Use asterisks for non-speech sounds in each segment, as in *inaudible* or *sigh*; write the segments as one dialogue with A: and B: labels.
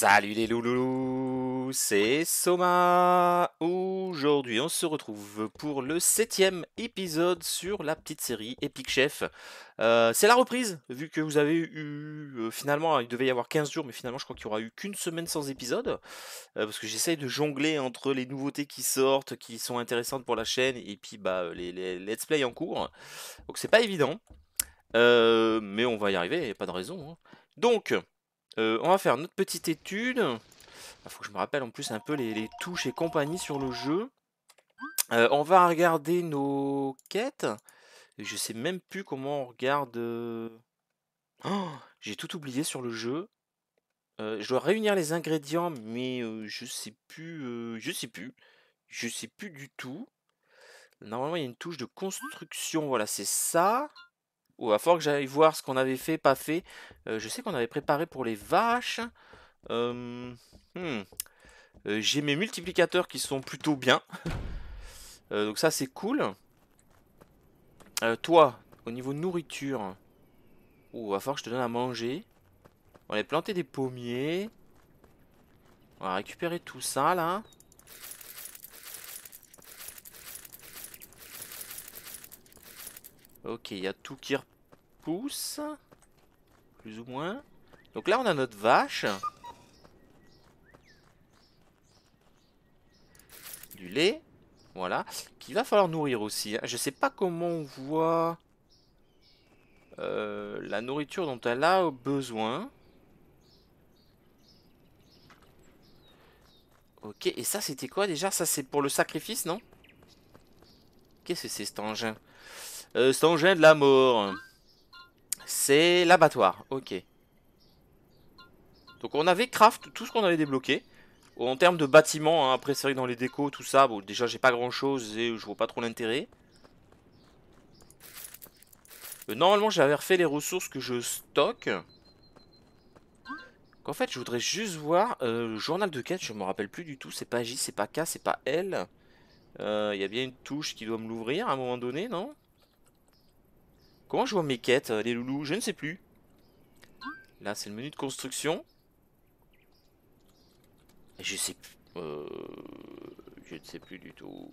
A: Salut les loulous, c'est Soma. Aujourd'hui, on se retrouve pour le septième épisode sur la petite série Epic Chef. Euh, c'est la reprise, vu que vous avez eu euh, finalement, il devait y avoir 15 jours, mais finalement, je crois qu'il n'y aura eu qu'une semaine sans épisode, euh, parce que j'essaye de jongler entre les nouveautés qui sortent, qui sont intéressantes pour la chaîne, et puis bah, les, let's play en cours. Donc c'est pas évident, mais on va y arriver, pas de raison. Hein. Donc euh, on va faire notre petite étude. Il ah, faut que je me rappelle en plus un peu les, touches et compagnie sur le jeu. Euh, on va regarder nos quêtes. Je sais même plus comment on regarde... Euh, oh, J'ai tout oublié sur le jeu. je dois réunir les ingrédients, mais je sais plus... je sais plus. Je sais plus du tout. Normalement, il y a une touche de construction. Voilà, c'est ça ou à fort que j'aille voir ce qu'on avait fait, pas fait. Euh, je sais qu'on avait préparé pour les vaches. Hum, hum. Euh, j'ai mes multiplicateurs qui sont plutôt bien. *laughs* Euh, donc ça c'est cool. toi, au niveau nourriture, ou à fort que je te donne à manger. On a planté des pommiers. On va récupérer tout ça là. Ok, il y a tout qui repousse. Plus ou moins. Donc là, on a notre vache. Du lait. Voilà. Qu'il va falloir nourrir aussi. Hein. Je sais pas comment on voit euh, la nourriture dont elle a besoin. Ok, et ça c'était quoi déjà Ça c'est pour le sacrifice, non Qu'est-ce que c'est cet engin euh, c'est de la de mort C'est l'abattoir. Ok. Donc on avait craft, tout ce qu'on avait débloqué. En termes de bâtiments hein, après c'est vrai que dans les décos, tout ça, bon déjà j'ai pas grand chose et je vois pas trop l'intérêt. Euh, normalement j'avais refait les ressources que je stocke. En fait, je voudrais juste voir euh, le journal de quête. Je me rappelle plus du tout. C'est pas J, c'est pas K, c'est pas L. Il y a bien une touche qui doit me l'ouvrir à un moment donné, non Comment je vois mes quêtes, euh, les loulous Je ne sais plus. Là, c'est le menu de construction. Je sais euh, je ne sais plus du tout.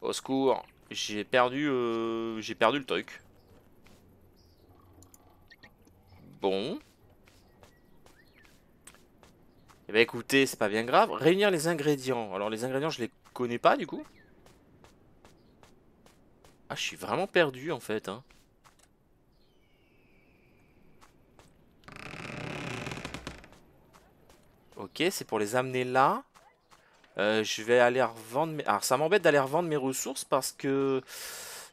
A: Au secours, j'ai perdu, euh, j'ai perdu le truc. Bon. Eh bien, écoutez, c'est pas bien grave. Réunir les ingrédients. Alors les ingrédients, je les connais pas du coup je suis vraiment perdu en fait. Hein. Ok, c'est pour les amener là. Euh, je vais aller revendre mes... Alors ça m'embête d'aller revendre mes ressources parce que...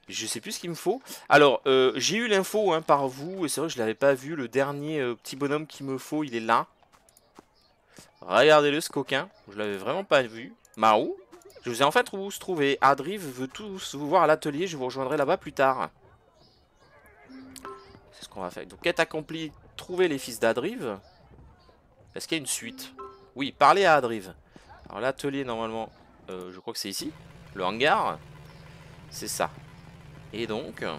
A: Je sais plus ce qu'il me faut. Alors, euh, j'ai eu l'info hein, par vous. Et c'est vrai que je l'avais pas vu. Le dernier euh, petit bonhomme qu'il me faut, il est là. Regardez-le, ce coquin. Je l'avais vraiment pas vu. Mao. Je vous ai enfin où se trouver. Adrive veut tous vous voir à l'atelier. Je vous rejoindrai là-bas plus tard. C'est ce qu'on va faire. Donc, quête accomplie. Trouver les fils d'Adrive. Est-ce qu'il y a une suite Oui, parler à Adrive. Alors, l'atelier, normalement, euh, je crois que c'est ici. Le hangar. C'est ça. Et donc, on bah,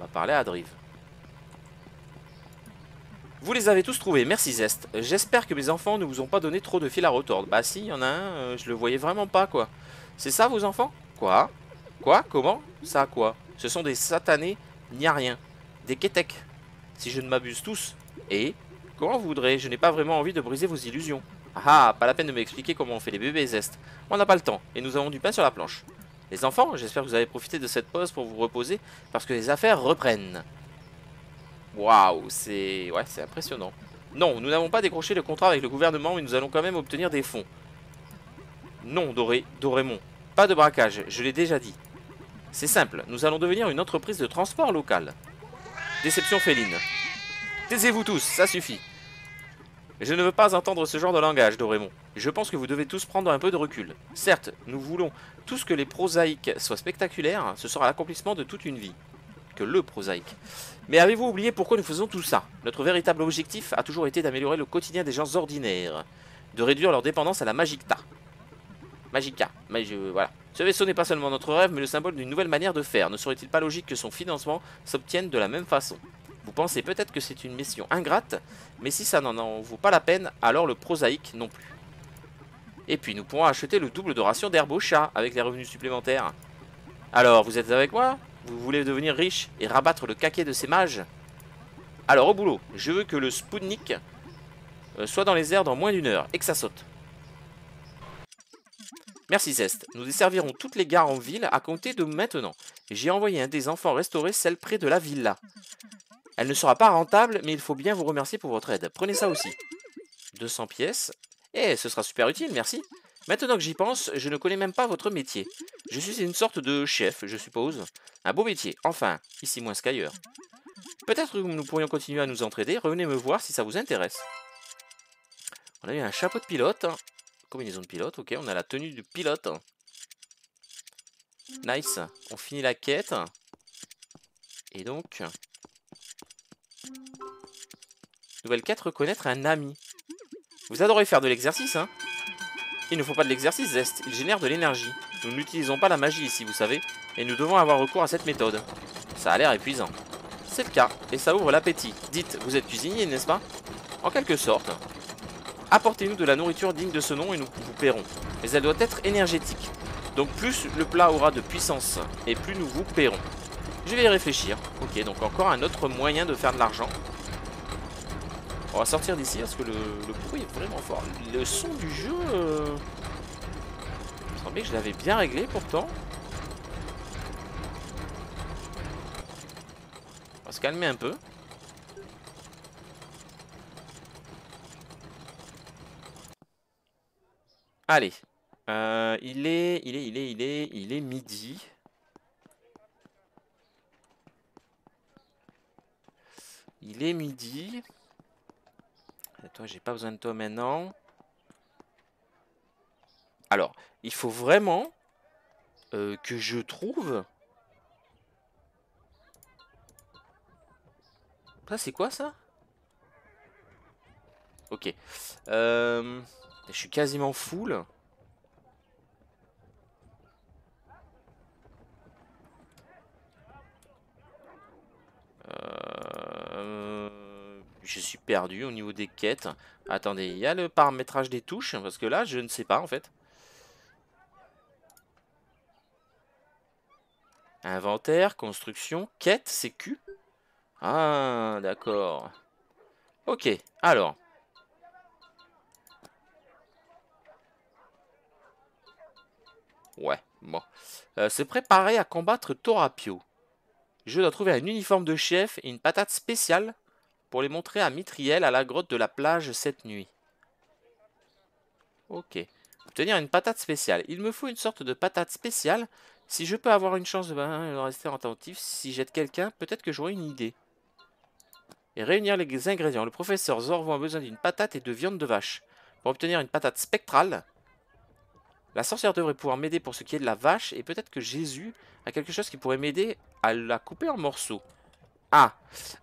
A: va parler à Adrive. Vous les avez tous trouvés, merci Zest. J'espère que mes enfants ne vous ont pas donné trop de fil à retordre. Bah si, il y en a un, euh, je le voyais vraiment pas, quoi. C'est ça, vos enfants Quoi Quoi Comment Ça, quoi Ce sont des satanés n'y a rien. Des Ketec. si je ne m'abuse tous. Et Comment vous voudrez Je n'ai pas vraiment envie de briser vos illusions. Ah, ah pas la peine de m'expliquer comment on fait les bébés zest. On n'a pas le temps, et nous avons du pain sur la planche. Les enfants, j'espère que vous avez profité de cette pause pour vous reposer, parce que les affaires reprennent. Waouh, c'est ouais, c'est impressionnant. Non, nous n'avons pas décroché le contrat avec le gouvernement, mais nous allons quand même obtenir des fonds. Non, Doré, Dorémon, pas de braquage, je l'ai déjà dit. C'est simple, nous allons devenir une entreprise de transport locale. Déception féline. Taisez-vous tous, ça suffit. Je ne veux pas entendre ce genre de langage, Dorémon. Je pense que vous devez tous prendre un peu de recul. Certes, nous voulons tout ce que les prosaïques soient spectaculaires, ce sera l'accomplissement de toute une vie. Que le prosaïque. Mais avez-vous oublié pourquoi nous faisons tout ça Notre véritable objectif a toujours été d'améliorer le quotidien des gens ordinaires, de réduire leur dépendance à la magicta. Magica, je euh, voilà. Ce vaisseau n'est pas seulement notre rêve, mais le symbole d'une nouvelle manière de faire. Ne serait-il pas logique que son financement s'obtienne de la même façon Vous pensez peut-être que c'est une mission ingrate, mais si ça n'en vaut pas la peine, alors le prosaïque non plus. Et puis nous pourrons acheter le double de ration d'herbe au chat avec les revenus supplémentaires. Alors, vous êtes avec moi vous voulez devenir riche et rabattre le caquet de ces mages Alors au boulot, je veux que le Spoutnik euh, soit dans les airs dans moins d'une heure et que ça saute. Merci Zest, nous desservirons toutes les gares en ville à compter de maintenant. J'ai envoyé un des enfants restaurer celle près de la villa. Elle ne sera pas rentable, mais il faut bien vous remercier pour votre aide. Prenez ça aussi. 200 pièces. Eh, ce sera super utile, merci. Maintenant que j'y pense, je ne connais même pas votre métier. Je suis une sorte de chef, je suppose. Un beau métier, enfin, ici moins qu'ailleurs. Peut-être que nous pourrions continuer à nous entraider. Revenez me voir si ça vous intéresse. On a eu un chapeau de pilote. Combinaison de pilote, ok. On a la tenue du pilote. Nice. On finit la quête. Et donc... Nouvelle quête, reconnaître un ami. Vous adorez faire de l'exercice, hein Il ne faut pas de l'exercice, Zest. Il génère de l'énergie. Nous n'utilisons pas la magie ici, vous savez, et nous devons avoir recours à cette méthode. Ça a l'air épuisant. C'est le cas, et ça ouvre l'appétit. Dites, vous êtes cuisinier, n'est-ce pas En quelque sorte. Apportez-nous de la nourriture digne de ce nom et nous vous paierons. Mais elle doit être énergétique. Donc plus le plat aura de puissance, et plus nous vous paierons. Je vais y réfléchir. Ok, donc encore un autre moyen de faire de l'argent. On va sortir d'ici parce que le, bruit est vraiment fort. Le son du jeu... Euh, mais je l'avais bien réglé pourtant. On va se calmer un peu. Allez. il est, il est, il est, il est, il est midi. Il est midi. Et toi, j'ai pas besoin de toi maintenant. Alors, il faut vraiment euh, que je trouve... Ça, c'est quoi, ça Ok. Euh, je suis quasiment full. Euh, je suis perdu au niveau des quêtes. Attendez, il y a le paramétrage des touches, parce que là, je ne sais pas, en fait. Inventaire, construction, quête, sécu. Ah, d'accord. Ok, alors. Ouais, bon. Euh, se préparer à combattre Torapio. Je dois trouver un uniforme de chef et une patate spéciale pour les montrer à Mitriel à la grotte de la plage cette nuit. Ok. Obtenir une patate spéciale. Il me faut une sorte de patate spéciale si je peux avoir une chance de ben, rester attentif, si j'aide quelqu'un, peut-être que j'aurai une idée. Et réunir les ingrédients. Le professeur Zorvo a besoin d'une patate et de viande de vache. Pour obtenir une patate spectrale, la sorcière devrait pouvoir m'aider pour ce qui est de la vache, et peut-être que Jésus a quelque chose qui pourrait m'aider à la couper en morceaux. Ah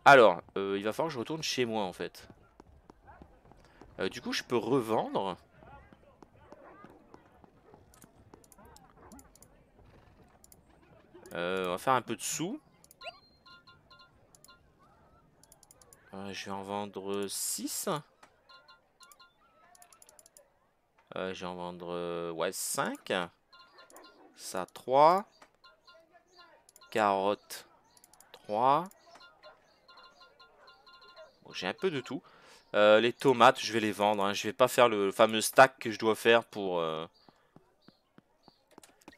A: Alors, euh, il va falloir que je retourne chez moi, en fait. Euh, du coup, je peux revendre... Euh, on va faire un peu de sous. Euh, je vais en vendre 6. Euh, je vais en vendre ouais, 5. Ça, 3. Carotte, 3. j'ai un peu de tout. les tomates, je vais les vendre. Hein. Je vais pas faire le fameux stack que je dois faire pour...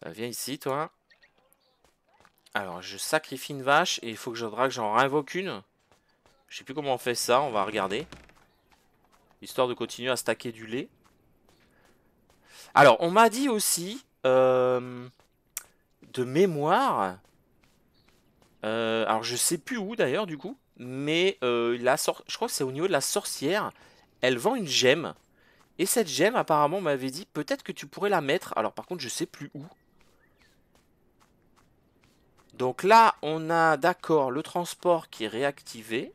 A: Viens ici, toi. Alors, je sacrifie une vache et il faut que je que j'en réinvoque une. Je sais plus comment on fait ça, on va regarder. Histoire de continuer à stacker du lait. Alors, on m'a dit aussi, euh, de mémoire, euh, alors je sais plus où d'ailleurs du coup, mais euh, la je crois que c'est au niveau de la sorcière, elle vend une gemme. Et cette gemme apparemment m'avait dit peut-être que tu pourrais la mettre, alors par contre je sais plus où. Donc là, on a, d'accord, le transport qui est réactivé.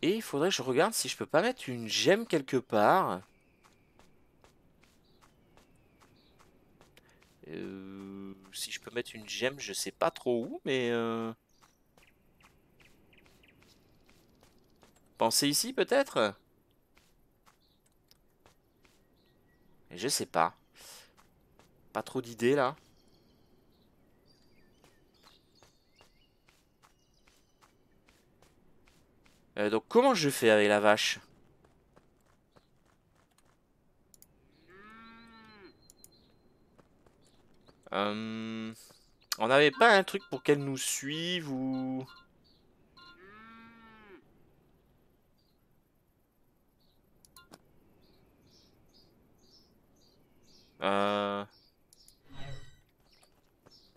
A: Et il faudrait que je regarde si je peux pas mettre une gemme quelque part. Euh, si je peux mettre une gemme, je sais pas trop où, mais... Euh, pensez ici peut-être Je sais pas. Pas trop d'idées là. Euh, donc comment je fais avec la vache euh, On n'avait pas un truc pour qu'elle nous suive ou... Euh,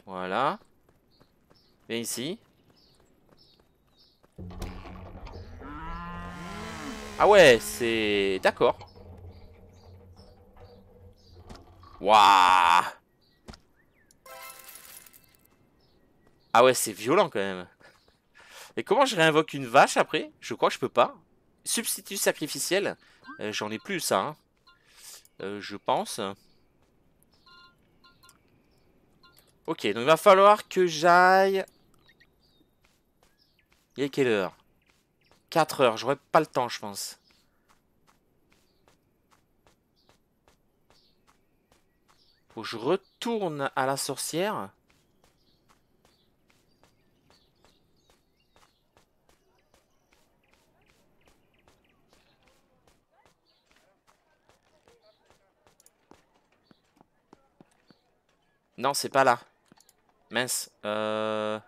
A: voilà. Viens ici. Ah ouais, c'est... D'accord. Wouah Ah ouais, c'est violent quand même. Et comment je réinvoque une vache après Je crois que je peux pas. Substitut sacrificiel. Euh, j'en ai plus ça. Hein. Euh, je pense. Ok, donc il va falloir que j'aille... Il a quelle heure 4 heures, j'aurais pas le temps, je pense. Faut je retourne à la sorcière. Non, c'est pas là. Mince. Euh...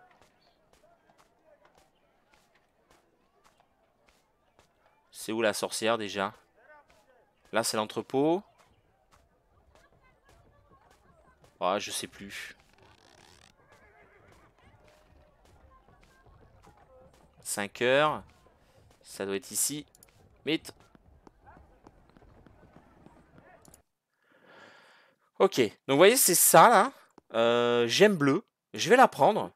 A: C'est où la sorcière déjà Là, c'est l'entrepôt. Ah, je sais plus. 5 heures. Ça doit être ici. Vite. Ok. Donc, vous voyez, c'est ça, là. Euh, j'aime bleu. Je vais la prendre.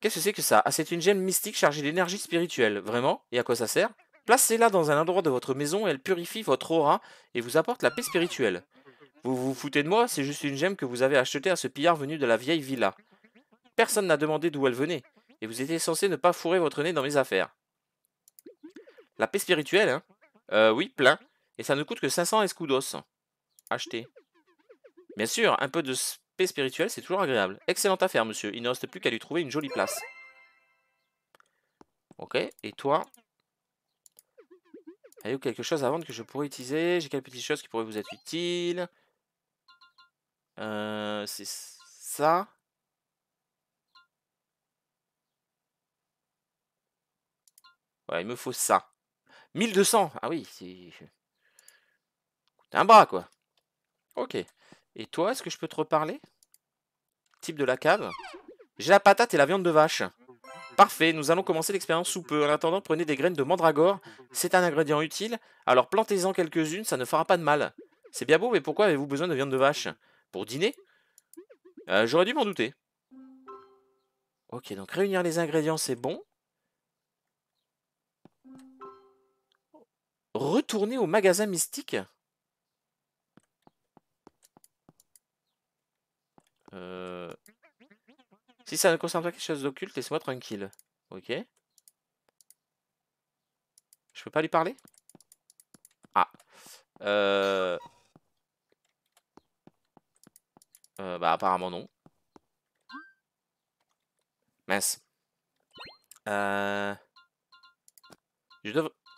A: Qu'est-ce que c'est que ça Ah, c'est une gemme mystique chargée d'énergie spirituelle. Vraiment Et à quoi ça sert Placez-la dans un endroit de votre maison, elle purifie votre aura et vous apporte la paix spirituelle. Vous vous foutez de moi, c'est juste une gemme que vous avez achetée à ce pillard venu de la vieille villa. Personne n'a demandé d'où elle venait, et vous étiez censé ne pas fourrer votre nez dans mes affaires. La paix spirituelle, hein Euh, oui, plein. Et ça ne coûte que 500 escudos. Achetez. Bien sûr, un peu de spirituel c'est toujours agréable. Excellente affaire, monsieur. Il ne reste plus qu'à lui trouver une jolie place. Ok, et toi Avez-vous quelque chose à vendre que je pourrais utiliser J'ai quelques petites choses qui pourraient vous être utiles. Euh, c'est ça. Ouais, il me faut ça. 1200 Ah oui, c'est... Un bras, quoi. Ok. Et toi, est-ce que je peux te reparler Type de la cave. J'ai la patate et la viande de vache. Parfait, nous allons commencer l'expérience sous peu. En attendant, prenez des graines de mandragore. C'est un ingrédient utile, alors plantez-en quelques-unes, ça ne fera pas de mal. C'est bien beau, mais pourquoi avez-vous besoin de viande de vache Pour dîner euh, J'aurais dû m'en douter. Ok, donc réunir les ingrédients, c'est bon. Retourner au magasin mystique Euh, si ça ne concerne pas quelque chose d'occulte, laissez-moi tranquille. Ok. Je peux pas lui parler Ah. Euh, euh... Bah apparemment non. Mince. Euh... Je,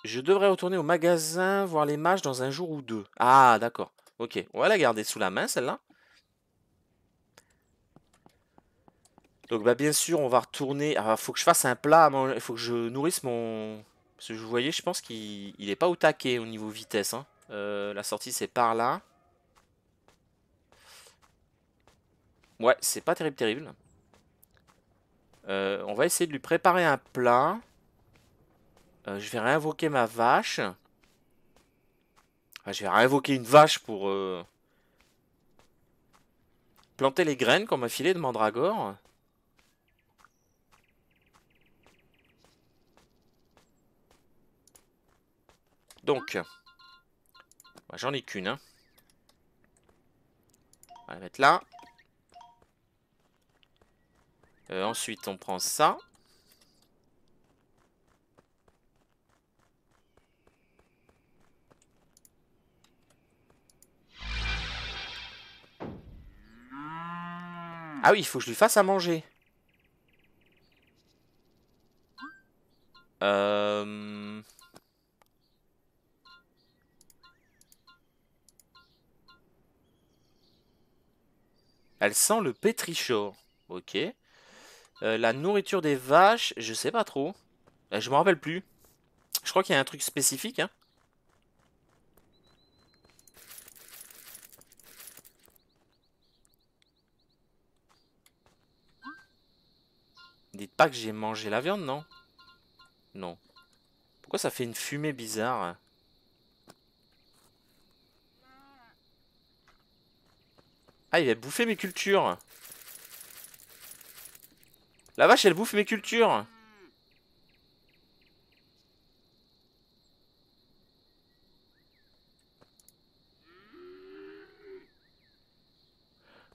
A: Je devrais retourner au magasin voir les mages dans un jour ou deux. Ah d'accord. Ok. On va la garder sous la main celle-là. Donc bah, bien sûr, on va retourner. Il ah, faut que je fasse un plat, il faut que je nourrisse mon... Parce que vous voyez, je pense qu'il n'est pas au taquet au niveau vitesse. Hein. Euh, la sortie, c'est par là. Ouais, c'est pas terrible, terrible. Euh, on va essayer de lui préparer un plat. Euh, je vais réinvoquer ma vache. je vais réinvoquer une vache pour... planter les graines qu'on m'a filé de mandragore. Donc, bah, j'en ai qu'une. Hein. On va la mettre là. Euh, ensuite, on prend ça. Ah oui, il faut que je lui fasse à manger. Euh... Elle sent le pétrichor. Ok. Euh, la nourriture des vaches, je sais pas trop. Euh, je me rappelle plus. Je crois qu'il y a un truc spécifique. Hein. Dites pas que j'ai mangé la viande, non Non. Pourquoi ça fait une fumée bizarre hein Ah, il va bouffer mes cultures. La vache, elle bouffe mes cultures.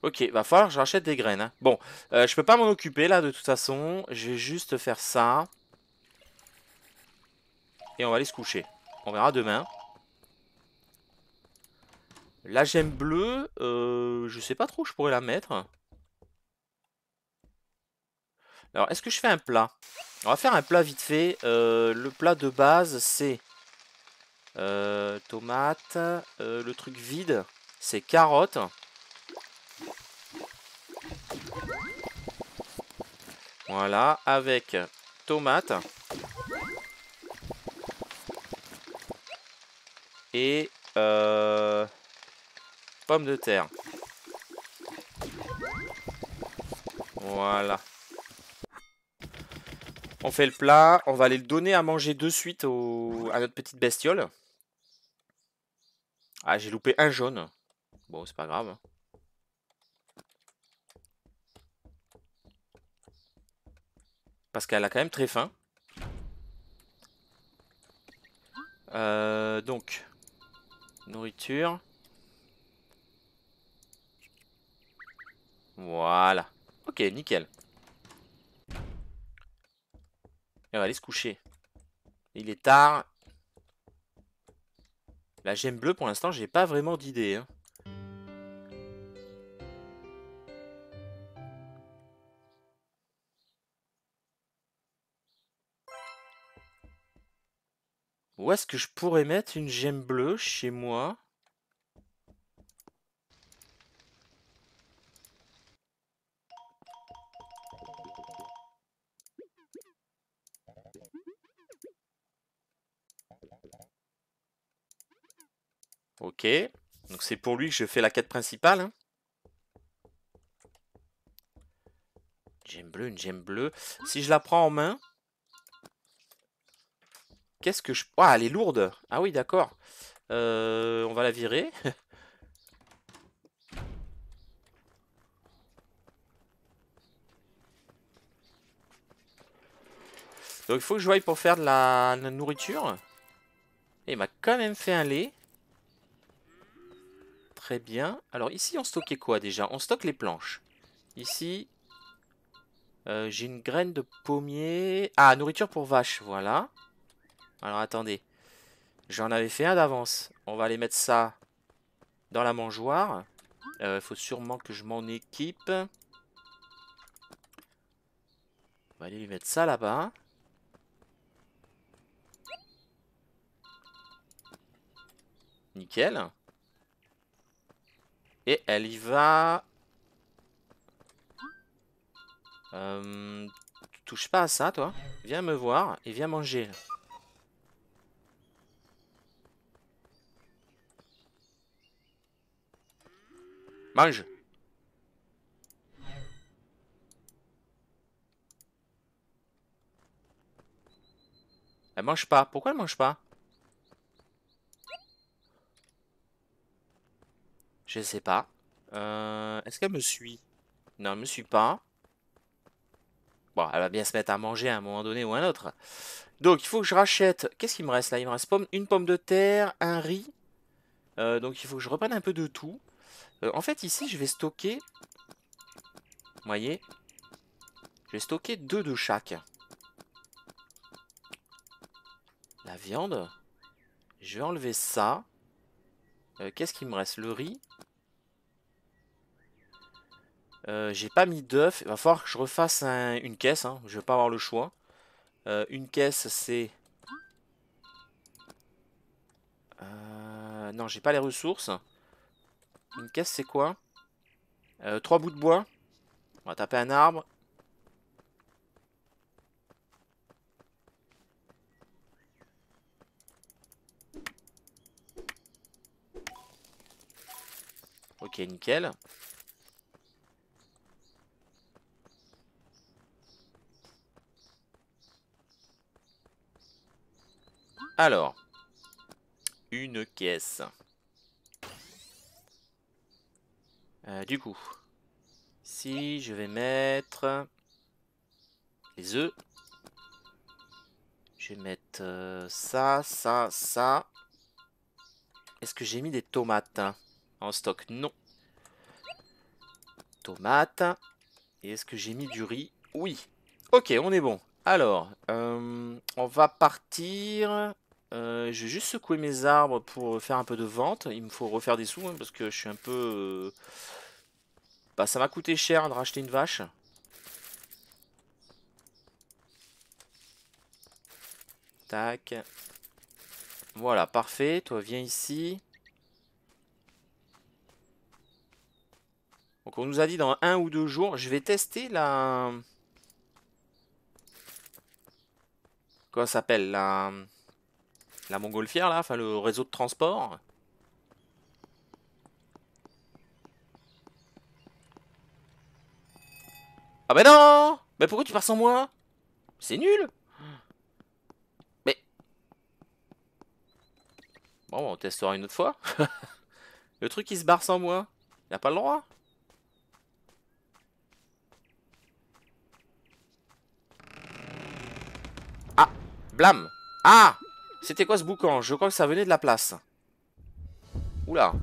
A: Ok, va falloir que je rachète des graines. Hein. Bon, euh, je peux pas m'en occuper là de toute façon. Je vais juste faire ça. Et on va aller se coucher. On verra demain. La gemme bleue, euh, je sais pas trop je pourrais la mettre. Alors, est-ce que je fais un plat On va faire un plat vite fait. Euh, le plat de base, c'est euh, tomate. le truc vide, c'est carotte. Voilà, avec tomate. Et pommes de terre. Voilà. On fait le plat, on va aller le donner à manger de suite à notre petite bestiole. Ah, j'ai loupé un jaune. Bon, c'est pas grave. Hein. Parce qu'elle a quand même très faim. Euh, donc, nourriture. Voilà. Ok, nickel. Et on va aller se coucher. Il est tard. La gemme bleue, pour l'instant, j'ai pas vraiment d'idée. Hein. Où est-ce que je pourrais mettre une gemme bleue chez moi Ok. Donc c'est pour lui que je fais la quête principale. Hein. bleu, bleue, une gemme bleue. Si je la prends en main... Qu'est-ce que je... Ah, elle est lourde Ah oui, d'accord. Euh, on va la virer. Donc il faut que je voie pour faire de la, nourriture. Et il m'a quand même fait un lait. Très bien. Alors ici, on stockait quoi déjà On stocke les planches. Ici, euh, j'ai une graine de pommier. Ah, nourriture pour vache, voilà. Alors attendez. J'en avais fait un d'avance. On va aller mettre ça dans la mangeoire. Il euh, faut sûrement que je m'en équipe. On va aller lui mettre ça là-bas. Nickel. Et elle y va... Euh, touche pas à ça, toi. Viens me voir et viens manger. Mange Elle mange pas. Pourquoi elle mange pas Je sais pas. Euh, est-ce qu'elle me suit Non, elle me suit pas. Bon, elle va bien se mettre à manger à un moment donné ou un autre. Donc, il faut que je rachète... Qu'est-ce qu'il me reste là Il me reste une pomme de terre, un riz. Euh, donc, il faut que je reprenne un peu de tout. Euh, en fait, ici, je vais stocker... Vous voyez Je vais stocker deux de chaque. La viande. Je vais enlever ça. Qu'est-ce qu'il me reste Le riz euh, j'ai pas mis d'œufs. Il va falloir que je refasse une caisse. Hein. Je vais pas avoir le choix. Euh, une caisse, c'est... Euh, non, j'ai pas les ressources. Une caisse, c'est quoi Trois bouts de bois. On va taper un arbre. Ok, nickel. Alors, une caisse. Euh, du coup, si je vais mettre les œufs, je vais mettre euh, ça, ça, ça. Est-ce que j'ai mis des tomates en stock Non. Tomates. Et est-ce que j'ai mis du riz Oui. Ok, on est bon. Alors, euh, on va partir euh, je vais juste secouer mes arbres pour faire un peu de vente. Il me faut refaire des sous hein, parce que je suis un peu... Euh, bah ça m'a coûté cher de racheter une vache. Tac. Voilà, parfait. Toi, viens ici. Donc on nous a dit dans un ou deux jours. Je vais tester la... Comment s'appelle La la montgolfière là, enfin le réseau de transport. Ah bah non Mais bah pourquoi tu pars sans moi C'est nul Mais... Bon, on testera une autre fois. *laughs* le truc il se barre sans moi. Il a pas le droit. Ah Blâme Ah c'était quoi ce boucan Je crois que ça venait de la place. Oula.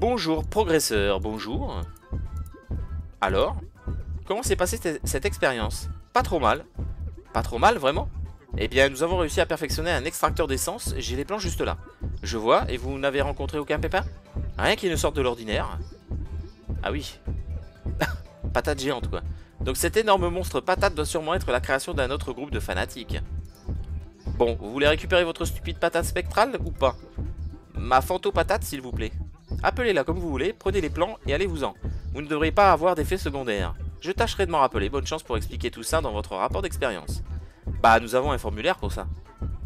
A: Bonjour, progresseur, bonjour. Alors Comment s'est passée cette, expérience Pas trop mal. Pas trop mal, vraiment Eh bien, nous avons réussi à perfectionner un extracteur d'essence. J'ai les plans juste là. Je vois, et vous n'avez rencontré aucun pépin Rien qui ne sorte de l'ordinaire. Ah oui. *laughs* patate géante, quoi. Donc cet énorme monstre patate doit sûrement être la création d'un autre groupe de fanatiques. Bon, vous voulez récupérer votre stupide patate spectrale ou pas Ma fanto-patate, s'il vous plaît. Appelez-la comme vous voulez, prenez les plans et allez-vous-en. Vous ne devriez pas avoir d'effet secondaire. Je tâcherai de m'en rappeler. Bonne chance pour expliquer tout ça dans votre rapport d'expérience. Bah, nous avons un formulaire pour ça.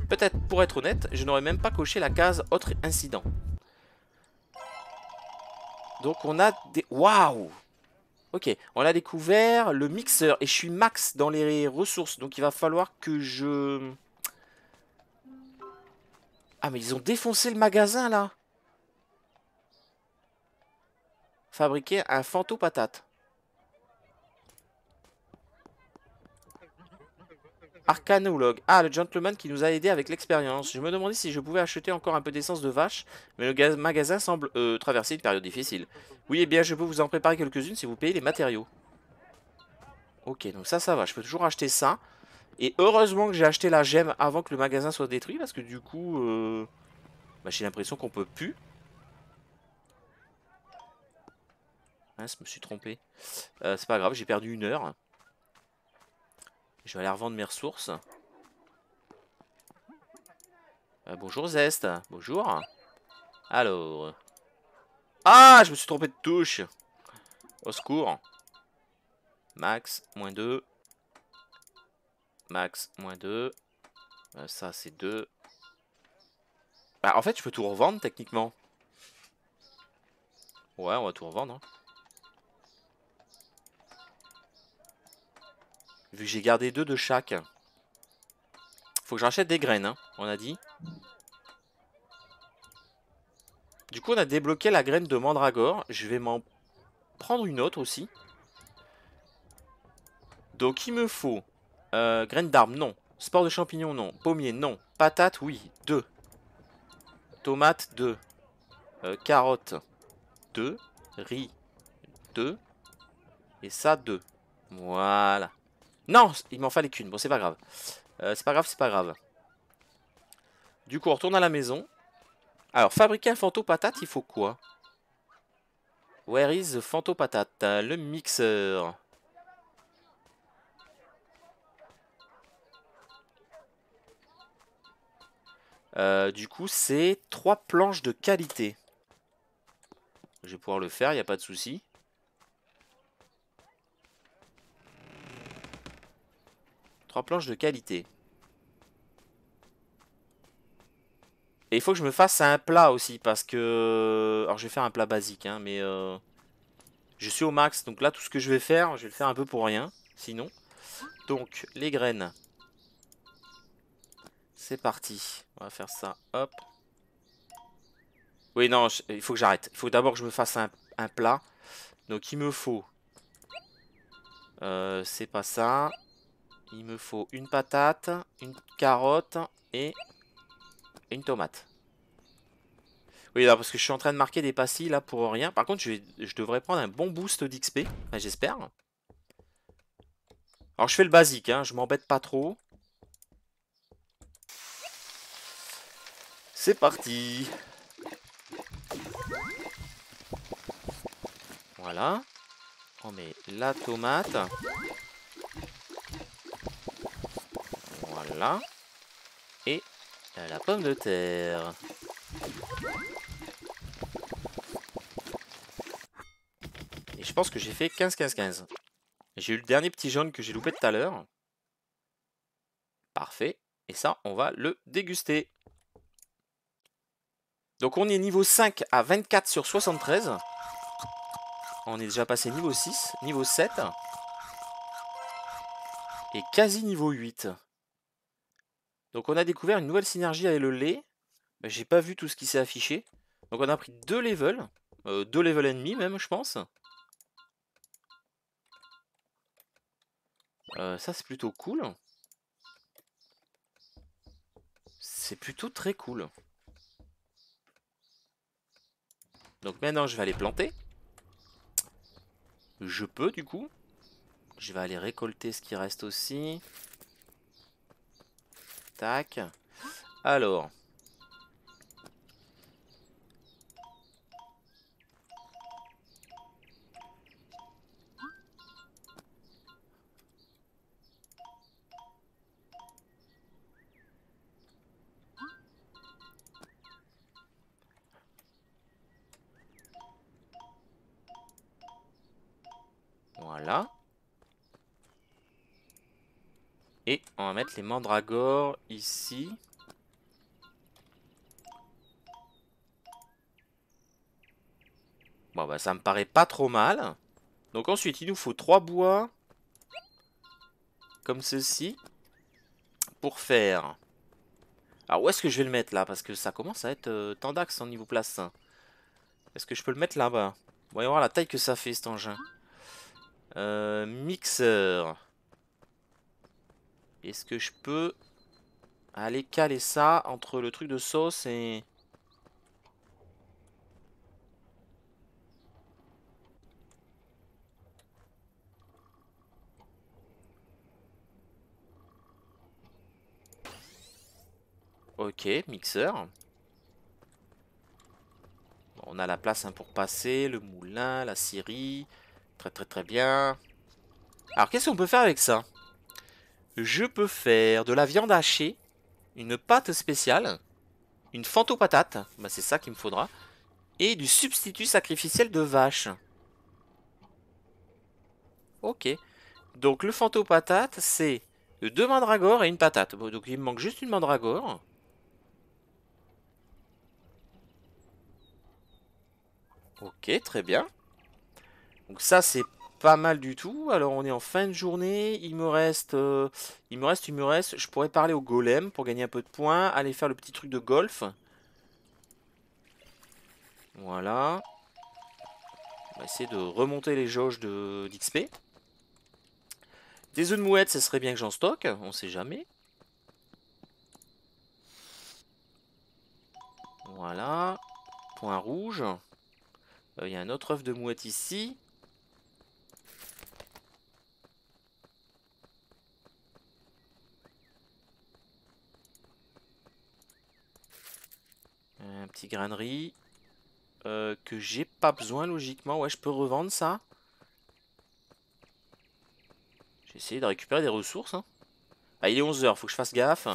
A: Peut-être, pour être honnête, je n'aurais même pas coché la case autre incident. Donc on a des... Waouh Ok, on a découvert le mixeur et je suis max dans les ressources. Donc il va falloir que je... Ah, mais ils ont défoncé le magasin, là Fabriquer un fanto patate. Arcanologue. Ah, le gentleman qui nous a aidé avec l'expérience. Je me demandais si je pouvais acheter encore un peu d'essence de vache, mais le magasin semble euh, traverser une période difficile. Oui, et eh bien, je peux vous en préparer quelques-unes si vous payez les matériaux. Ok, donc ça, ça va. Je peux toujours acheter ça. Et heureusement que j'ai acheté la gemme avant que le magasin soit détruit, parce que du coup, euh, bah, j'ai l'impression qu'on peut plus. Ah, je me suis trompé. Euh, c'est pas grave, j'ai perdu une heure. Je vais aller revendre mes ressources. Euh, bonjour Zest, bonjour. Alors... Ah, je me suis trompé de touche. Au secours. Max, moins 2. Max, moins 2. Euh, ça, c'est 2. Bah, en fait, je peux tout revendre, techniquement. Ouais, on va tout revendre. Hein. Vu que j'ai gardé deux de chaque. Faut que je des graines, hein, on a dit. Du coup, on a débloqué la graine de mandragore. Je vais m'en prendre une autre aussi. Donc, il me faut euh, graines d'arbre, non. Sport de champignons, non. Pommier, non. Patate, oui. 2. Tomate, 2. Euh, carotte, 2. Riz, 2. Et ça, deux Voilà. Non, il m'en fallait qu'une. Bon, c'est pas grave. Euh, c'est pas grave, c'est pas grave. Du coup, on retourne à la maison. Alors, fabriquer un fanto patate, il faut quoi Where is the patate Le mixeur. Euh, du coup, c'est trois planches de qualité. Je vais pouvoir le faire, il n'y a pas de souci. Trois planches de qualité. Et il faut que je me fasse un plat aussi parce que... Alors je vais faire un plat basique, hein, mais... Euh, je suis au max, donc là tout ce que je vais faire, je vais le faire un peu pour rien, sinon. Donc les graines. C'est parti. On va faire ça. Hop. Oui, non, il faut que j'arrête. Il faut d'abord que je me fasse un, plat. Donc, il me faut... Euh, c'est pas ça. Il me faut une patate, une carotte et une tomate. Oui, là, parce que je suis en train de marquer des pastilles, là, pour rien. Par contre, je, devrais prendre un bon boost d'XP. J'espère. Alors, je fais le basique, hein. Je m'embête pas trop. C'est parti Voilà. On met la tomate. Voilà. Et la pomme de terre. Et je pense que j'ai fait 15-15-15. J'ai eu le dernier petit jaune que j'ai loupé tout à l'heure. Parfait. Et ça, on va le déguster. Donc on est niveau 5 à 24 sur 73. On est déjà passé niveau 6, niveau 7. Et quasi niveau 8. Donc on a découvert une nouvelle synergie avec le lait. Mais ben, j'ai pas vu tout ce qui s'est affiché. Donc on a pris deux levels. Euh, deux levels et même, je pense. Euh, ça c'est plutôt cool. C'est plutôt très cool. Donc maintenant, je vais aller planter. Je peux, du coup. Je vais aller récolter ce qui reste aussi. Tac. Alors, Et on va mettre les mandragores ici. Bon bah ça me paraît pas trop mal. Donc ensuite il nous faut trois bois. Comme ceci. Pour faire... Alors où est-ce que je vais le mettre là Parce que ça commence à être tant euh, tendax en hein, niveau place. Est-ce que je peux le mettre là-bas Voyons voir la taille que ça fait cet engin. Euh, mixeur. Est-ce que je peux aller caler ça entre le truc de sauce et... Ok, mixeur. on a la place hein, pour passer, le moulin, la scierie. Très très très bien. Alors qu'est-ce qu'on peut faire avec ça je peux faire de la viande hachée, une pâte spéciale, une fantopatate, bah c'est ça qu'il me faudra, et du substitut sacrificiel de vache. Ok. Donc le fantopatate, c'est deux mandragores et une patate. Donc il me manque juste une mandragore. Ok, très bien. Donc ça, c'est pas mal du tout. Alors on est en fin de journée, il me reste, euh, il me reste, il me reste. Je pourrais parler au golem pour gagner un peu de points, aller faire le petit truc de golf. Voilà. On va essayer de remonter les jauges d'XP. Des œufs de mouette, ça serait bien que j'en stocke, on sait jamais. Voilà. Point rouge. Euh, il y a un autre œuf de mouette ici. Un petit grain euh, que j'ai pas besoin logiquement. Ouais, je peux revendre ça. J'ai essayé de récupérer des ressources. Hein. Ah, il est 11h, faut que je fasse gaffe.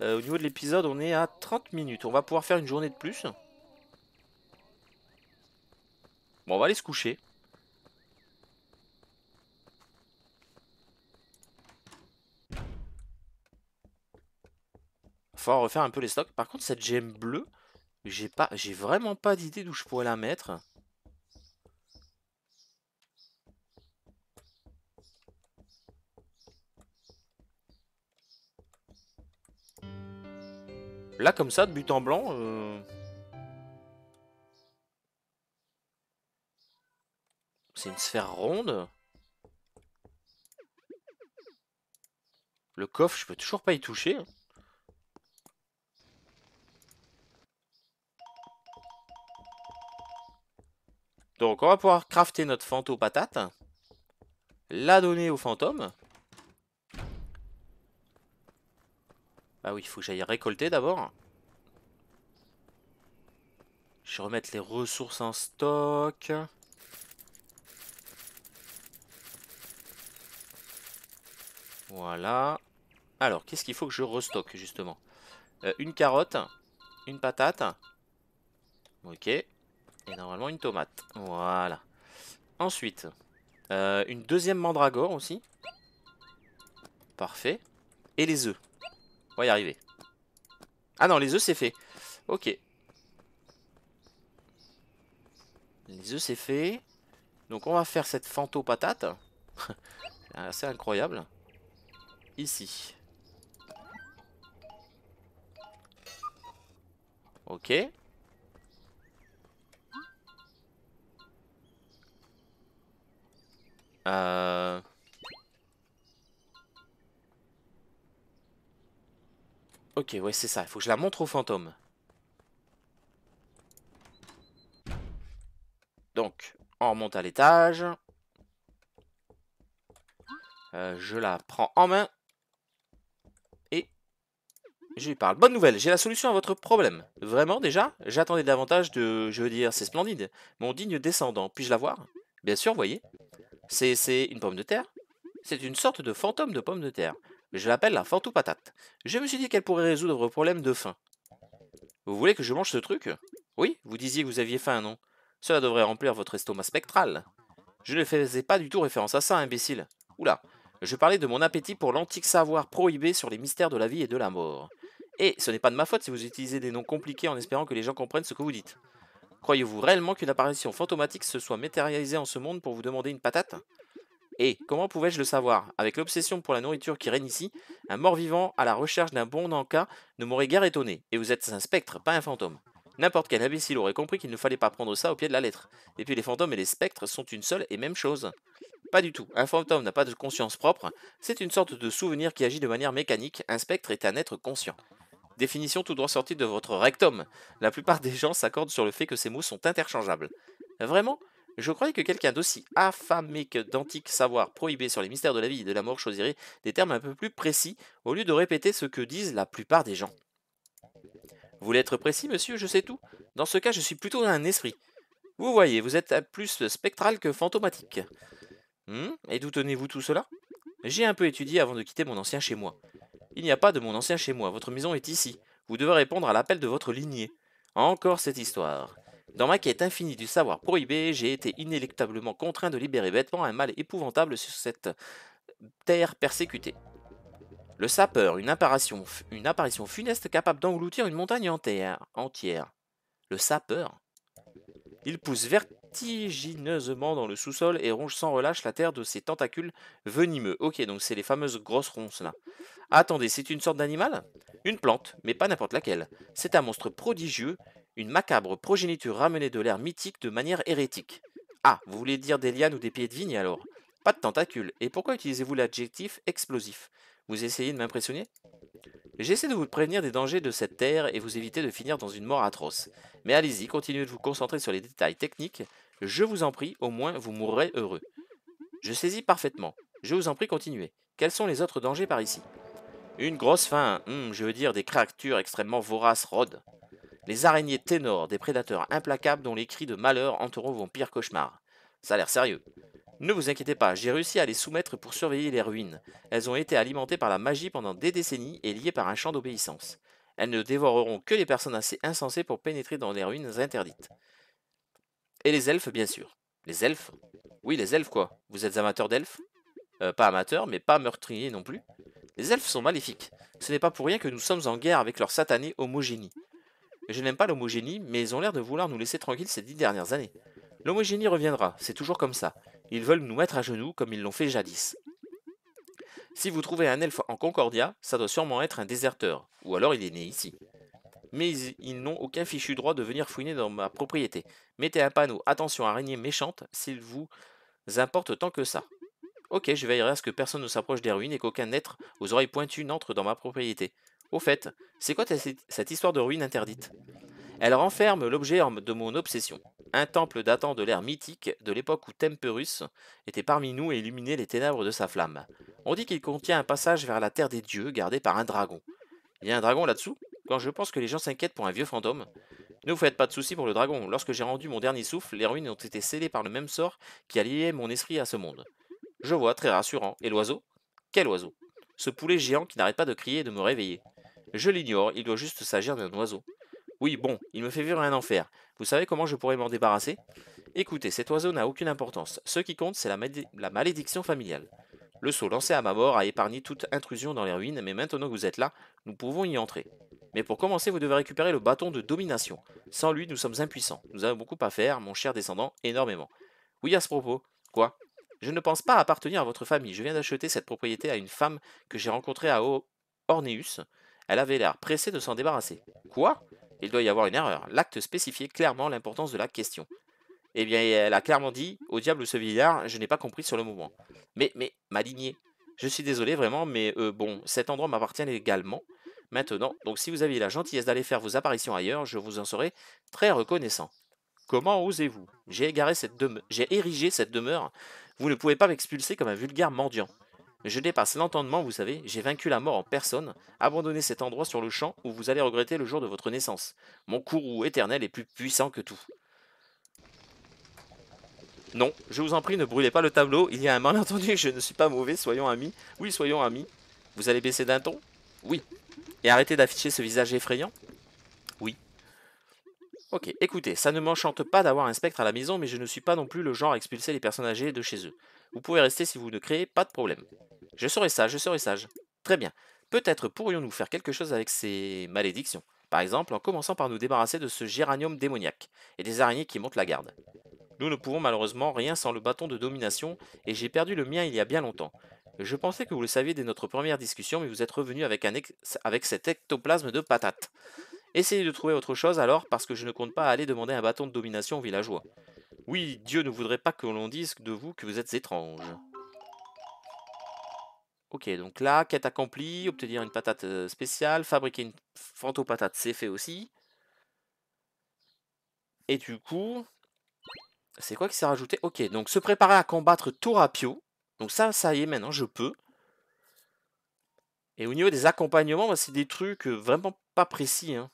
A: Euh, au niveau de l'épisode, on est à 30 minutes. On va pouvoir faire une journée de plus. Bon, on va aller se coucher. Faut refaire un peu les stocks. Par contre, cette gemme bleue, j'ai pas, j'ai vraiment pas d'idée d'où je pourrais la mettre. Là, comme ça, de but en blanc... Euh. C'est une sphère ronde. Le coffre, je peux toujours pas y toucher. Donc on va pouvoir crafter notre fanto patate. La donner au fantôme. Ah oui, il faut que j'aille récolter d'abord. Je vais remettre les ressources en stock. Voilà. Alors, qu'est-ce qu'il faut que je restocke, justement euh, Une carotte, une patate. Ok. Et normalement une tomate. Voilà. Ensuite, euh, une deuxième mandragore aussi. Parfait. Et les œufs. On va y arriver. Ah non, les œufs c'est fait. Ok. Les œufs c'est fait. Donc on va faire cette fanto patate. *laughs* c'est incroyable. Ici. Ok. Ok, ouais, c'est ça. Il faut que je la montre au fantôme. Donc, on remonte à l'étage. Euh, je la prends en main. Et je lui parle. Bonne nouvelle, j'ai la solution à votre problème. Vraiment, déjà J'attendais davantage de... Je veux dire, c'est splendide. Mon digne descendant. Puis-je la voir Bien sûr, voyez. C'est une pomme de terre. C'est une sorte de fantôme de pomme de terre je l'appelle la fantoupatate. patate. Je me suis dit qu'elle pourrait résoudre vos problèmes de faim. Vous voulez que je mange ce truc Oui, vous disiez que vous aviez faim, non Cela devrait remplir votre estomac spectral. Je ne faisais pas du tout référence à ça, imbécile. Oula, je parlais de mon appétit pour l'antique savoir prohibé sur les mystères de la vie et de la mort. Et ce n'est pas de ma faute si vous utilisez des noms compliqués en espérant que les gens comprennent ce que vous dites. Croyez-vous réellement qu'une apparition fantomatique se soit matérialisée en ce monde pour vous demander une patate et comment pouvais-je le savoir Avec l'obsession pour la nourriture qui règne ici, un mort-vivant à la recherche d'un bon encas ne m'aurait guère étonné. Et vous êtes un spectre, pas un fantôme. N'importe quel imbécile aurait compris qu'il ne fallait pas prendre ça au pied de la lettre. Et puis les fantômes et les spectres sont une seule et même chose. Pas du tout. Un fantôme n'a pas de conscience propre. C'est une sorte de souvenir qui agit de manière mécanique. Un spectre est un être conscient. Définition tout droit sortie de votre rectum. La plupart des gens s'accordent sur le fait que ces mots sont interchangeables. Vraiment je croyais que quelqu'un d'aussi affamé que d'antiques savoirs prohibés sur les mystères de la vie et de la mort choisirait des termes un peu plus précis au lieu de répéter ce que disent la plupart des gens. Vous voulez être précis, monsieur, je sais tout. Dans ce cas, je suis plutôt un esprit. Vous voyez, vous êtes plus spectral que fantomatique. Hum, et d'où tenez-vous tout cela J'ai un peu étudié avant de quitter mon ancien chez moi. Il n'y a pas de mon ancien chez moi, votre maison est ici. Vous devez répondre à l'appel de votre lignée. Encore cette histoire. Dans ma quête infinie du savoir prohibé, j'ai été inéluctablement contraint de libérer bêtement un mal épouvantable sur cette terre persécutée. Le sapeur, une apparition, une apparition funeste capable d'engloutir une montagne entière. Le sapeur Il pousse vertigineusement dans le sous-sol et ronge sans relâche la terre de ses tentacules venimeux. Ok, donc c'est les fameuses grosses ronces là. Attendez, c'est une sorte d'animal Une plante, mais pas n'importe laquelle. C'est un monstre prodigieux une macabre progéniture ramenée de l'ère mythique de manière hérétique. Ah, vous voulez dire des lianes ou des pieds de vigne alors Pas de tentacules, et pourquoi utilisez-vous l'adjectif explosif Vous essayez de m'impressionner J'essaie de vous prévenir des dangers de cette terre et vous éviter de finir dans une mort atroce. Mais allez-y, continuez de vous concentrer sur les détails techniques. Je vous en prie, au moins vous mourrez heureux. Je saisis parfaitement. Je vous en prie, continuez. Quels sont les autres dangers par ici Une grosse faim, hmm, je veux dire des créatures extrêmement voraces rôdent. Les araignées ténors, des prédateurs implacables dont les cris de malheur entourent vos pires cauchemars. Ça a l'air sérieux. Ne vous inquiétez pas, j'ai réussi à les soumettre pour surveiller les ruines. Elles ont été alimentées par la magie pendant des décennies et liées par un champ d'obéissance. Elles ne dévoreront que les personnes assez insensées pour pénétrer dans les ruines interdites. Et les elfes, bien sûr. Les elfes Oui, les elfes, quoi. Vous êtes amateur d'elfes euh, Pas amateur, mais pas meurtrier non plus. Les elfes sont maléfiques. Ce n'est pas pour rien que nous sommes en guerre avec leur satané homogénie. Je n'aime pas l'homogénie, mais ils ont l'air de vouloir nous laisser tranquilles ces dix dernières années. L'homogénie reviendra, c'est toujours comme ça. Ils veulent nous mettre à genoux comme ils l'ont fait jadis. Si vous trouvez un elfe en Concordia, ça doit sûrement être un déserteur, ou alors il est né ici. Mais ils, n'ont aucun fichu droit de venir fouiner dans ma propriété. Mettez un panneau attention araignée méchante s'il vous importe tant que ça. Ok, je veillerai à ce que personne ne s'approche des ruines et qu'aucun être aux oreilles pointues n'entre dans ma propriété. Au fait, c'est quoi cette histoire de ruine interdite Elle renferme l'objet de mon obsession, un temple datant de l'ère mythique, de l'époque où Temperus était parmi nous et illuminait les ténèbres de sa flamme. On dit qu'il contient un passage vers la terre des dieux gardé par un dragon. Il y a un dragon là-dessous Quand je pense que les gens s'inquiètent pour un vieux fantôme. Ne vous faites pas de soucis pour le dragon, lorsque j'ai rendu mon dernier souffle, les ruines ont été scellées par le même sort qui a lié mon esprit à ce monde. Je vois, très rassurant. Et l'oiseau Quel oiseau Ce poulet géant qui n'arrête pas de crier et de me réveiller. Je l'ignore, il doit juste s'agir d'un oiseau. Oui, bon, il me fait vivre un enfer. Vous savez comment je pourrais m'en débarrasser Écoutez, cet oiseau n'a aucune importance. Ce qui compte, c'est la, malédiction familiale. Le saut lancé à ma mort a épargné toute intrusion dans les ruines, mais maintenant que vous êtes là, nous pouvons y entrer. Mais pour commencer, vous devez récupérer le bâton de domination. Sans lui, nous sommes impuissants. Nous avons beaucoup à faire, mon cher descendant, énormément. Oui, à ce propos. Quoi Je ne pense pas appartenir à votre famille. Je viens d'acheter cette propriété à une femme que j'ai rencontrée à Orneus. Elle avait l'air pressée de s'en débarrasser. Quoi Il doit y avoir une erreur. L'acte spécifiait clairement l'importance de la question. Eh bien, elle a clairement dit Au diable ce vieillard, je n'ai pas compris sur le moment. Mais, mais, maligné. Je suis désolé vraiment, mais euh, bon, cet endroit m'appartient également. Maintenant, donc si vous aviez la gentillesse d'aller faire vos apparitions ailleurs, je vous en serais très reconnaissant. Comment osez-vous J'ai égaré cette demeure, j'ai érigé cette demeure. Vous ne pouvez pas m'expulser comme un vulgaire mendiant. Je dépasse l'entendement, vous savez, j'ai vaincu la mort en personne, Abandonnez cet endroit sur le champ où vous allez regretter le jour de votre naissance. Mon courroux éternel est plus puissant que tout. Non, je vous en prie, ne brûlez pas le tableau, il y a un malentendu, je ne suis pas mauvais, soyons amis. Oui, soyons amis. Vous allez baisser d'un ton Oui. Et arrêtez d'afficher ce visage effrayant Oui. Ok, écoutez, ça ne m'enchante pas d'avoir un spectre à la maison, mais je ne suis pas non plus le genre à expulser les personnes âgées de chez eux. Vous pouvez rester si vous ne créez pas de problème. Je serai sage, je serai sage. Très bien. Peut-être pourrions-nous faire quelque chose avec ces malédictions. Par exemple, en commençant par nous débarrasser de ce géranium démoniaque et des araignées qui montent la garde. Nous ne pouvons malheureusement rien sans le bâton de domination et j'ai perdu le mien il y a bien longtemps. Je pensais que vous le saviez dès notre première discussion, mais vous êtes revenu avec, avec cet ectoplasme de patate. Essayez de trouver autre chose alors, parce que je ne compte pas aller demander un bâton de domination aux villageois. Oui, Dieu ne voudrait pas que l'on dise de vous que vous êtes étrange. Ok, donc là, quête accomplie, obtenir une patate euh, spéciale, fabriquer une fantopatate, c'est fait aussi. Et du coup, c'est quoi qui s'est rajouté Ok, donc se préparer à combattre Torapio. Donc ça, ça y est, maintenant, je peux. Et au niveau des accompagnements, bah, c'est des trucs euh, vraiment pas précis. Hein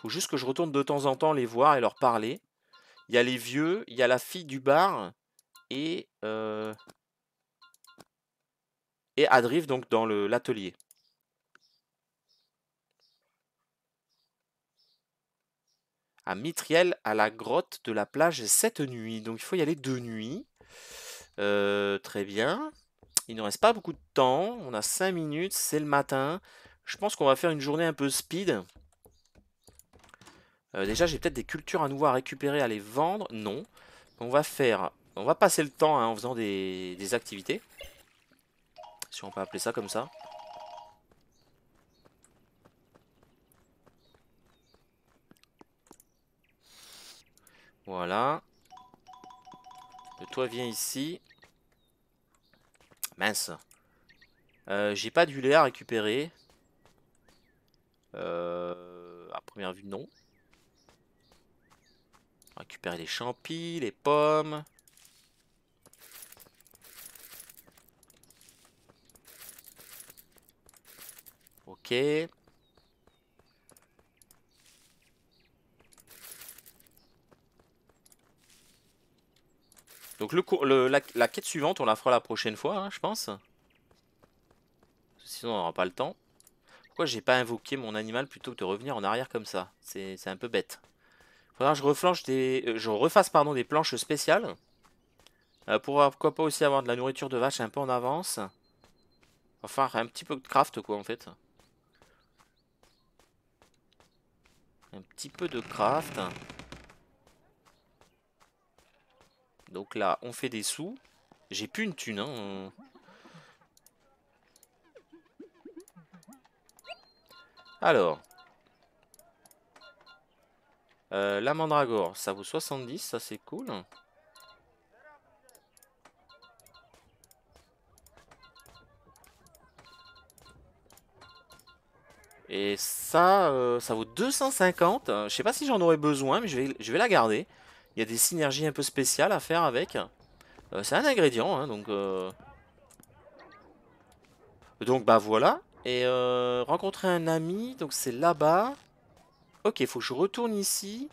A: faut juste que je retourne de temps en temps les voir et leur parler. Il y a les vieux, il y a la fille du bar et euh, et Adrive donc dans l'atelier. À Mitriel, à la grotte de la plage cette nuit. Donc il faut y aller deux nuits. Euh, très bien. Il ne reste pas beaucoup de temps. On a cinq minutes. C'est le matin. Je pense qu'on va faire une journée un peu speed. Euh, déjà, j'ai peut-être des cultures à nouveau à récupérer, à les vendre. Non. On va faire... On va passer le temps hein, en faisant des, activités. Si on peut appeler ça comme ça. Voilà. Le toit vient ici. Mince. Euh, j'ai pas du lait à récupérer. Euh, à première vue, non récupérer les champis, les pommes. Ok. Donc le, la, quête suivante, on la fera la prochaine fois, hein, je pense. Sinon, on n'aura pas le temps. Pourquoi j'ai pas invoqué mon animal plutôt que de revenir en arrière comme ça C'est un peu bête. Faudra euh, je, refasse pardon, des planches spéciales. Euh, pour pourquoi pas aussi avoir de la nourriture de vache un peu en avance. Enfin, un petit peu de craft quoi en fait. Un petit peu de craft. Donc là, on fait des sous. J'ai plus une thune. Hein. Alors. Euh, la mandragore, ça vaut 70, ça c'est cool. Et ça, euh, ça vaut 250. Je sais pas si j'en aurais besoin, mais je vais, je vais la garder. Il y a des synergies un peu spéciales à faire avec. Euh, c'est un ingrédient, hein, donc... Euh. Donc bah voilà. Et rencontrer un ami, donc c'est là-bas. Ok, faut que je retourne ici.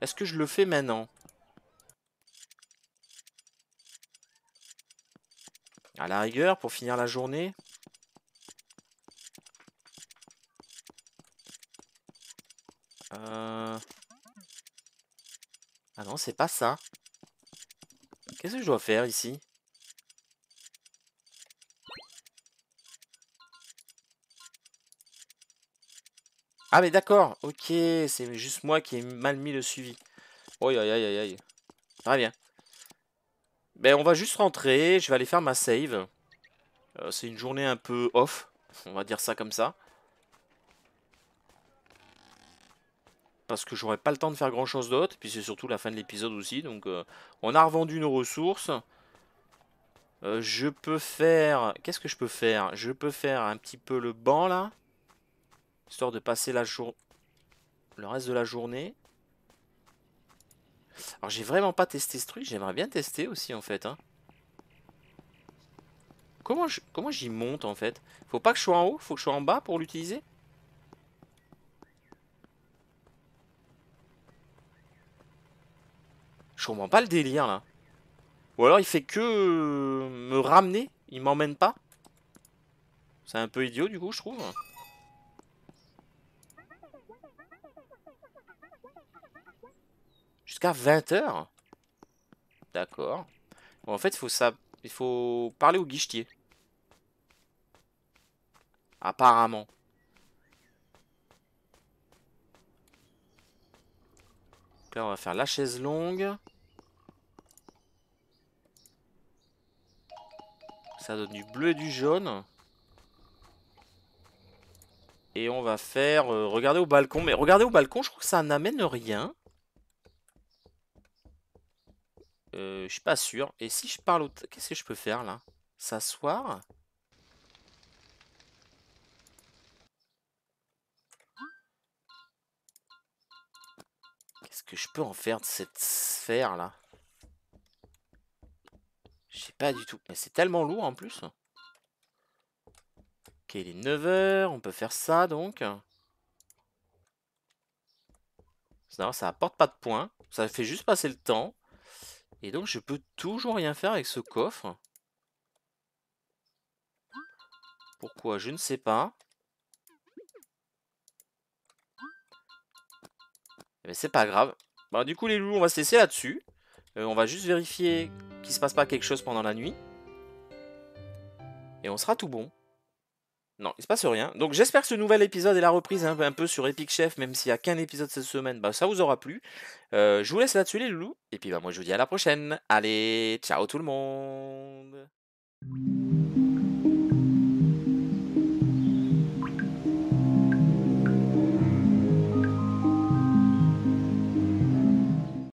A: Est-ce que je le fais maintenant À la rigueur, pour finir la journée. Euh. Ah non, c'est pas ça. Qu'est-ce que je dois faire ici Ah mais d'accord, ok, c'est juste moi qui ai mal mis le suivi. aïe aïe aïe aïe. Très bien. Ben on va juste rentrer, je vais aller faire ma save. Euh, c'est une journée un peu off, on va dire ça comme ça. Parce que j'aurai pas le temps de faire grand chose d'autre, puis c'est surtout la fin de l'épisode aussi, donc euh, on a revendu nos ressources. Euh, je peux faire... Qu'est-ce que je peux faire Je peux faire un petit peu le banc là. Histoire de passer la jour... le reste de la journée. Alors j'ai vraiment pas testé ce truc, j'aimerais bien tester aussi en fait. Hein. Comment j'y monte en fait Faut pas que je sois en haut, faut que je sois en bas pour l'utiliser Je comprends pas le délire là. Ou alors il fait que euh, me ramener, il m'emmène pas. C'est un peu idiot du coup je trouve. jusqu'à 20 heures D'accord. Bon, en fait, faut ça... il faut parler au guichetier. Apparemment. là, on va faire la chaise longue. Ça donne du bleu et du jaune. Et on va faire... Euh, regarder au balcon. Mais regardez au balcon, je crois que ça n'amène rien. Euh, je suis pas sûr. Et si je parle... Qu'est-ce que je peux faire, là S'asseoir Qu'est-ce que je peux en faire de cette sphère, là Je sais pas du tout. Mais c'est tellement lourd, en plus. Ok, il est 9h. On peut faire ça, donc. Non, ça apporte pas de points. Ça fait juste passer le temps. Et donc je peux toujours rien faire avec ce coffre. Pourquoi Je ne sais pas. Mais eh ben, c'est pas grave. Bah, du coup les loups, on va se laisser là-dessus. Euh, on va juste vérifier qu'il ne se passe pas quelque chose pendant la nuit. Et on sera tout bon. Non, il se passe rien. Donc j'espère que ce nouvel épisode et la reprise hein, un, peu sur Epic Chef, même s'il n'y a qu'un épisode cette semaine, bah, ça vous aura plu. Euh, je vous laisse là-dessus les loulous. Et puis bah, moi je vous dis à la prochaine. Allez, ciao tout le monde.